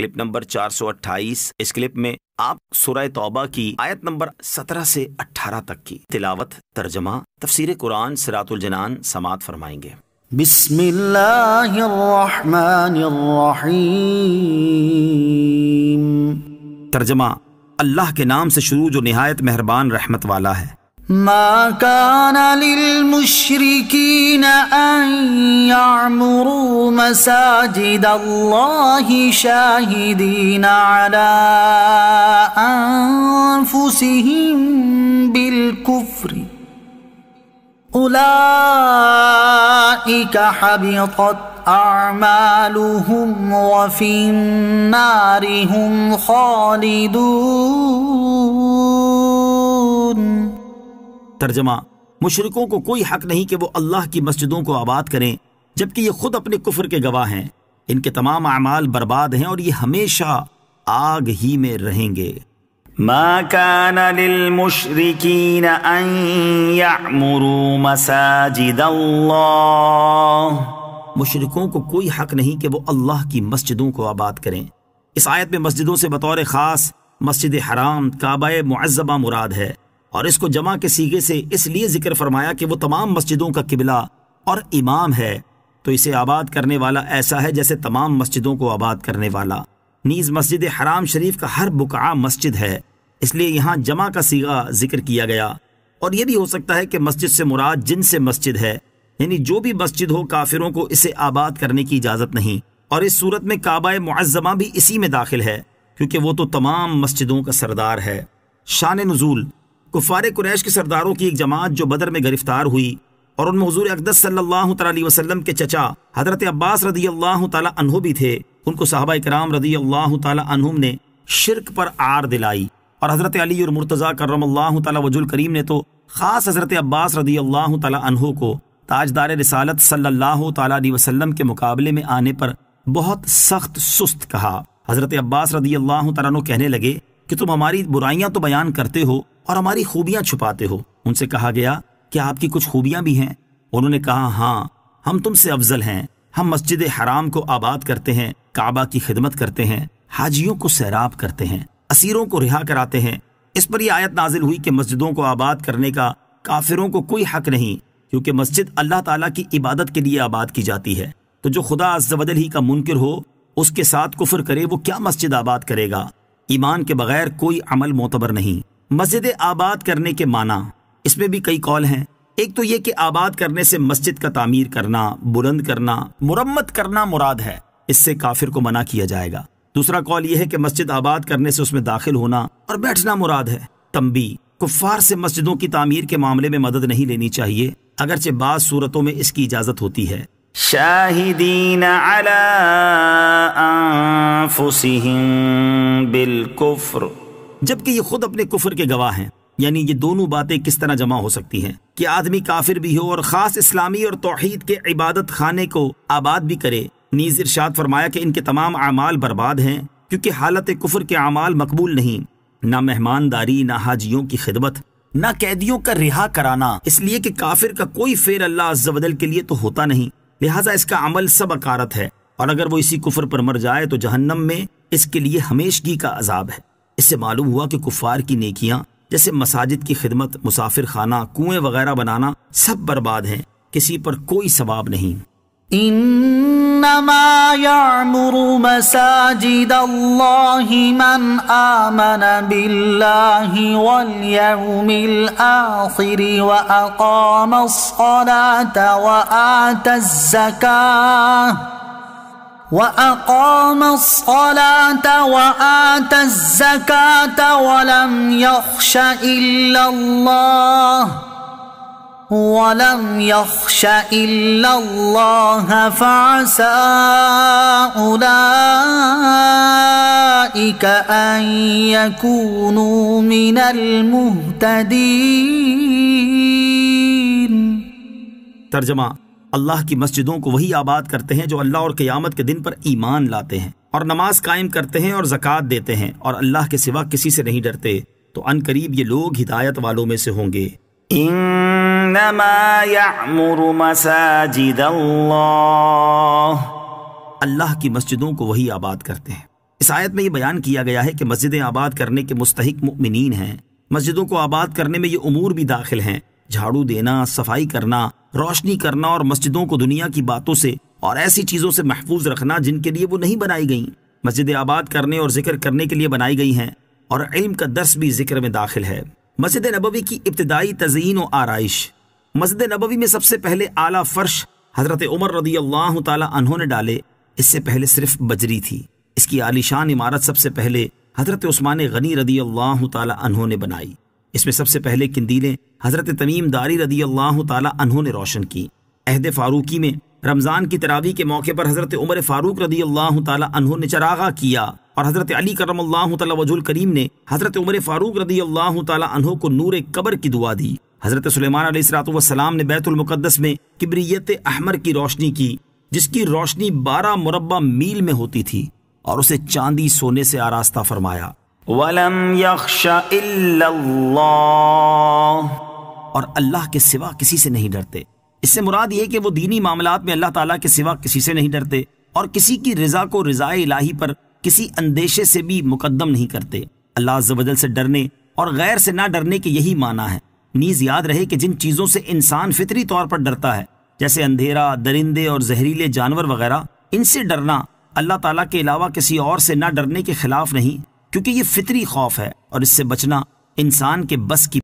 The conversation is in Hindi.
क्लिप नंबर 428 इस क्लिप में आप सुरय तौबा की आयत नंबर 17 से 18 तक की तिलावत तर्जमा तफसीर कुरान सरातुल जनान समात फरमाएंगे तर्जमा अल्लाह के नाम से शुरू जो नहायत मेहरबान रहमत वाला है ما كان للمشركين ان يعمروا مساجد الله شاهدين على انفسهم بالكفر اولئك حبطت اعمالهم وفي النار هم خالدون तर्जमा मुशरकों को कोई हक नहीं कि वो अल्लाह की मस्जिदों को आबाद करें जबकि ये खुद अपने कुफर के गवाह हैं इनके तमाम अमाल बर्बाद हैं और ये हमेशा आग ही में रहेंगे ما मुशरकों को कोई हक नहीं कि वो अल्लाह की मस्जिदों को आबाद करें इस आयत में मस्जिदों से बतौर खास मस्जिद हराम काबा मुआजबा मुराद है और इसको जमा के सीगे से इसलिए जिक्र फरमाया कि वो तमाम मस्जिदों का किबला और इमाम है तो इसे आबाद करने वाला ऐसा है जैसे तमाम मस्जिदों को आबाद करने वाला नीज मस्जिद हराम शरीफ का हर बुका मस्जिद है इसलिए यहाँ जमा का सीगा जिक्र किया गया और यह भी हो सकता है कि मस्जिद से मुराद जिन से मस्जिद है यानी जो भी मस्जिद हो काफिरों को इसे आबाद करने की इजाज़त नहीं और इस सूरत में काबा मुआजमा भी इसी में दाखिल है क्योंकि वो तो तमाम मस्जिदों का सरदार है शान नजूल कुफ़ार कुरैश के सरदारों की एक जमात जो बदर में गिरफ्तार हुई और उनमें हजूर अकदस सल्लाम के चचा हजरत अब्बास रदी अल्लाह भी थे उनको साहबा कराम रदी अल्लाह ने शिरक पर आर दिलाई और हजरत अली और मुर्तज़ा करम अल्लाह तजुल करीम ने तो ख़ास हजरत अब्बास रदी अल्लाह को ताजदार रिसालत सल्लल्लाहु अलैहि वसल्लम के मुकाबले में आने पर बहुत सख्त सुस्त कहा हजरत अब्बास रदी अल्लाह कहने लगे कि तुम हमारी बुराइयां तो बयान करते हो और हमारी खूबियां छुपाते हो उनसे कहा गया कि आपकी कुछ खूबियां भी हैं उन्होंने कहा हाँ हम तुमसे अफजल हैं हम मस्जिद हराम को आबाद करते हैं काबा की खिदमत करते हैं हाजियों को सैराब करते हैं असीरों को रिहा कराते हैं इस पर यह आयत नाजिल हुई कि मस्जिदों को आबाद करने का काफिरों को कोई हक नहीं क्योंकि मस्जिद अल्लाह ताला की इबादत के लिए आबाद की जाती है तो जो खुदा अज्जवदल ही का मुनकर हो उसके साथ कुफर करे वो क्या मस्जिद आबाद करेगा ईमान के बगैर कोई अमल मोतबर नहीं मस्जिद आबाद करने के माना इसमें भी कई कॉल हैं एक तो ये कि आबाद करने से मस्जिद का तामीर करना बुलंद करना मुरम्मत करना मुराद है इससे काफिर को मना किया जाएगा दूसरा कॉल यह है कि मस्जिद आबाद करने से उसमें दाखिल होना और बैठना मुराद है तंबी कुफार से मस्जिदों की तामीर के मामले में मदद नहीं लेनी चाहिए अगरचे बाद सूरतों में इसकी इजाजत होती है शाहिदीन अला बिल कुफ्र जबकि ये खुद अपने कुफर के गवाह हैं यानी ये दोनों बातें किस तरह जमा हो सकती हैं कि आदमी काफिर भी हो और ख़ास इस्लामी और तोहहीद के इबादत खाने को आबाद भी करे नीज इरशाद फरमाया कि इनके तमाम अमाल बर्बाद हैं क्योंकि हालत कुफर के अमाल मकबूल नहीं ना मेहमानदारी ना हाजियों की खिदमत ना कैदियों का रिहा कराना इसलिए कि काफिर का कोई फेर अल्लाह अज्जल के लिए तो होता नहीं लिहाजा इसका अमल सब अकारत है और अगर वो इसी कुफर पर मर जाए तो जहन्नम में इसके लिए हमेशगी का अजाब है इससे मालूम हुआ कि कुफार की नेकियां जैसे मसाजिद की खिदमत मुसाफिर खाना कुएं वगैरह बनाना सब बर्बाद हैं किसी पर कोई सबाब नहीं مساجد الله من آمن بالله واليوم الآخر وأقام الصلاة الزكاة واقام الصلاه واتى الزكاه ولم يخش الا الله ولم يخش الا الله فعسى اولئك ان يكونوا من المهتدين ترجمه अल्लाह की मस्जिदों को वही आबाद करते हैं जो अल्लाह और क़यामत के दिन पर ईमान लाते हैं और नमाज कायम करते हैं और ज़क़़त देते हैं और अल्लाह के सिवा किसी से नहीं डरते तो अन करीब ये लोग हिदायत वालों में से होंगे अल्लाह की मस्जिदों को वही आबाद करते हैं इस आयत में ये बयान किया गया है कि मस्जिदें आबाद करने के मुस्तक मुमिन हैं मस्जिदों को आबाद करने में ये उमूर भी दाखिल हैं झाड़ू देना सफाई करना रोशनी करना और मस्जिदों को दुनिया की बातों से और ऐसी चीज़ों से महफूज रखना जिनके लिए वो नहीं बनाई गई मस्जिद आबाद करने और जिक्र करने के लिए बनाई गई हैं और इल्म का दर्स भी जिक्र में दाखिल है मस्जिद नबवी की इब्तदाई तजीन व आरइश मस्जिद नबवी में सबसे पहले आला फर्श हजरत उमर रदी अल्लाह तहों ने डाले इससे पहले सिर्फ बजरी थी इसकी आलिशान इमारत सबसे पहले हजरत उस्मान गनी रदी अल्लाह तहों ने बनाई इसमें सबसे पहले किंदीलें हज़रत तमीम दारी रदी अल्लाह तहों ने रोशन की अहद फारूकी में रमज़ान की तरावी के मौके पर हज़रत उमर फ़ारूक रदी अल्लाह तहों ने चरागा किया और हज़रत अली करम अल्लाह वजुल करीम ने हज़रत उमर फ़ारूक रदी अल्लाह तहों को नूर कबर की दुआ दी हज़रत सलेमान सलाम ने बैतुलमक़दस में किबरीत अहमर की रोशनी की जिसकी रोशनी बारह मुरबा मील में होती थी और उसे चांदी सोने से आरास्ता फरमाया वलम और अल्लाह के सिवा किसी से नहीं डरते इससे मुराद ये कि वो दीनी मामला में अल्लाह ताला के सिवा किसी से नहीं डरते और किसी की रजा को रजाए इलाही पर किसी अंदेशे से भी मुकदम नहीं करते अल्लाह जबदल से डरने और गैर से ना डरने के यही माना है नीज याद रहे कि जिन चीज़ों से इंसान फितरी तौर पर डरता है जैसे अंधेरा दरिंदे और जहरीले जानवर वगैरह इनसे डरना अल्लाह ताला के अलावा किसी और से ना डरने के खिलाफ नहीं क्योंकि ये फितरी खौफ है और इससे बचना इंसान के बस की